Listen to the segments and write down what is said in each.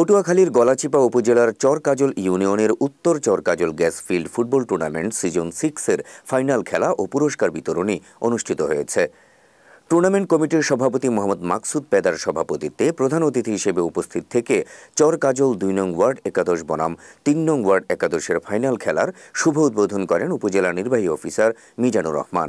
পটুয়াখালীর গলাচিপা উপজেলার চরকাজল ইউনিয়নের উত্তর Charkajal gas field football tournament season সিক্সের ফাইনাল খেলা ও পুরস্কার বিতরণী অনুষ্ঠিত হয়েছে টুর্নামেন্ট কমিটির সভাপতি মোহাম্মদ মাকসুদ পেদার সভাপতিত্বে প্রধান অতিথি হিসেবে উপস্থিত থেকে চর কাজল দুই নং ওয়ার্ড একাদশ বনাম তিন নং ওয়ার্ড একাদশের ফাইনাল খেলার শুভ উদ্বোধন করেন উপজেলা নির্বাহী অফিসার মিজানুর রহমান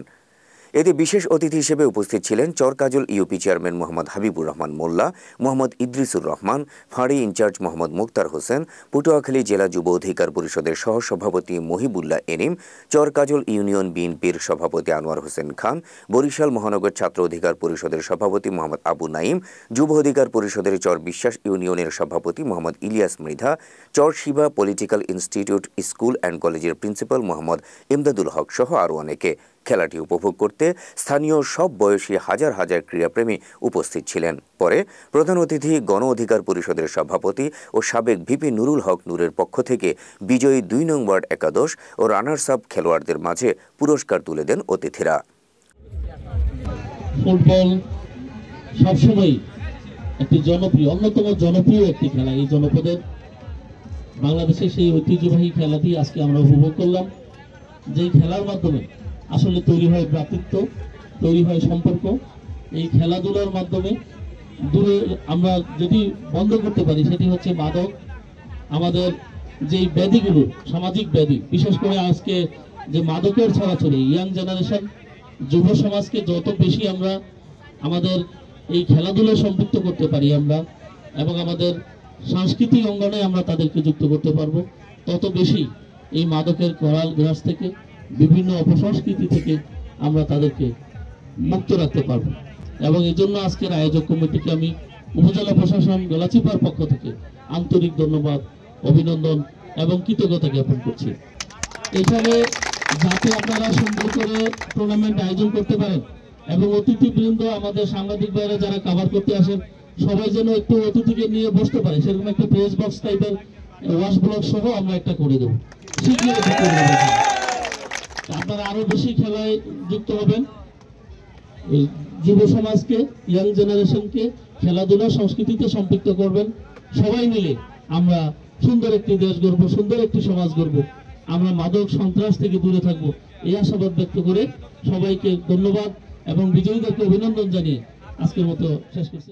এতে বিশেষ অতিথি হিসেবে উপস্থিত ছিলেন চরকাজল ইউপি চেয়ারম্যান মোহাম্মদ হাবিবুর রহমান মোল্লা মোহাম্মদ ইদ্রিসুর রহমান ফাঁড়ি ইনচার্জ মোহাম্মদ মুক্তার হোসেন পটুয়াখালী জেলা যুব অধিকার পরিষদের সহসভাপতি মহিবুল্লাহ এনিম চরকাজল ইউনিয়ন বিএনপির সভাপতি আনোয়ার হোসেন খান বরিশাল মহানগর ছাত্র অধিকার পরিষদের সভাপতি মোহাম্মদ আবু নাইম যুব অধিকার পরিষদের চর বিশ্বাস ইউনিয়নের সভাপতি Mohammad Ilias Mridha Char Shiba political institute school and কলেজের প্রিন্সিপাল মোহাম্মদ ইমদাদুল হক সহ আরও অনেকে খেলাটি উপভোগ করতে স্থানীয় সব বয়সী হাজার হাজার ক্রীড়াপ্রেমী উপস্থিত ছিলেন পরে প্রধান অতিথি গণ অধিকার পরিষদের সভাপতি ও সাবেক ভিপি নুরুল হক নূরের পক্ষ থেকে বিজয়ী দুই নং ওয়ার্ড একাদশ ও রানার্স আপ খেলোয়াড়দের মাঝে পুরস্কার তুলে দেন অতিথিরা ফুটবল সবসময় একটি জনপ্রিয় অন্যতম জনপ্রিয় একটি খেলা এই জনপদের বাংলাদেশে সেই ঐতিহ্যবাহী খেলাটি আজকে আমরা উপভোগ করলাম যে খেলার মাধ্যমে আসলে তৈরি হয় ব্রাতৃত্ব তৈরি হয় সম্পর্ক এই খেলাধুলার মাধ্যমে দূরে আমরা যদি বন্ধ করতে পারি সেটি হচ্ছে মাদক আমাদের যেই ব্যাধিগুলো সামাজিক ব্যাধি বিশেষ করে আজকে যে মাদকের ছড়াছড়ি ইয়াং জেনারেশন যুব সমাজকে যত বেশি আমরা আমাদের এই খেলাধুলায় সম্পৃক্ত করতে পারি আমরা এবং আমাদের সাংস্কৃতিক অঙ্গনে আমরা তাদেরকে যুক্ত করতে পারবো তত বেশি এই মাদকের করাল গ্রাস থেকে বিভিন্ন অপসংস্কৃতি থেকে আমরা তাদেরকে মুক্ত রাখতে পারব এবং এজন্য আজকের আয়োজক কমিটিকে আমি উপজেলা প্রশাসন গলাচিপার পক্ষ থেকে আন্তরিক ধন্যবাদ অভিনন্দন এবং কৃতজ্ঞতা জ্ঞাপন করছি এখানে যাতে আপনারা সুন্দর করে টুর্নামেন্ট আয়োজন করতে পারেন এবং অতিথিবৃন্দ আমাদের সাংবাদিক বাইরে যারা কাভার করতে আসেন সবাই যেন একটু অতিথিকে নিয়ে বসতে পারে সেরকম একটা প্রেস বক্স টাইপের ওয়াশ ব্লক সহ আমরা একটা করে দেবো শীঘ্রই আপনারা আরো বেশি খেলায় যুক্ত হবেন যুব সমাজকে ইয়াং জেনারেশনকে খেলাধুলা সংস্কৃতিতে সম্পৃক্ত করবেন সবাই মিলে আমরা সুন্দর একটি দেশ গড়ব সুন্দর একটি সমাজ গড়ব আমরা মাদক সন্ত্রাস থেকে দূরে থাকব এই আশাবাদ ব্যক্ত করে সবাইকে ধন্যবাদ এবং বিজয়ীদেরকে অভিনন্দন জানিয়ে আজকের মতো শেষ করছি